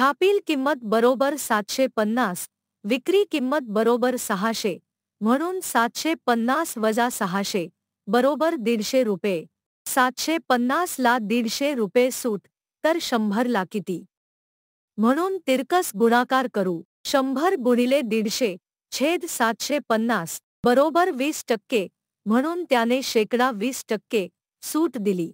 छापील किंमत बरोबर सातशे पन्नास विक्री किंमत बरोबर सहाशे म्हणून सातशे पन्नास वजा सहाशे बरोबर दीडशे रुपये सातशे पन्नासला दीडशे रुपये सूट तर शंभरला किती म्हणून तिरकस गुणाकार करू शंभर गुणिले दीडशे छेद सातशे पन्नास बरोबर वीस टक्के म्हणून त्याने शेकडा वीस टक्के सूट दिली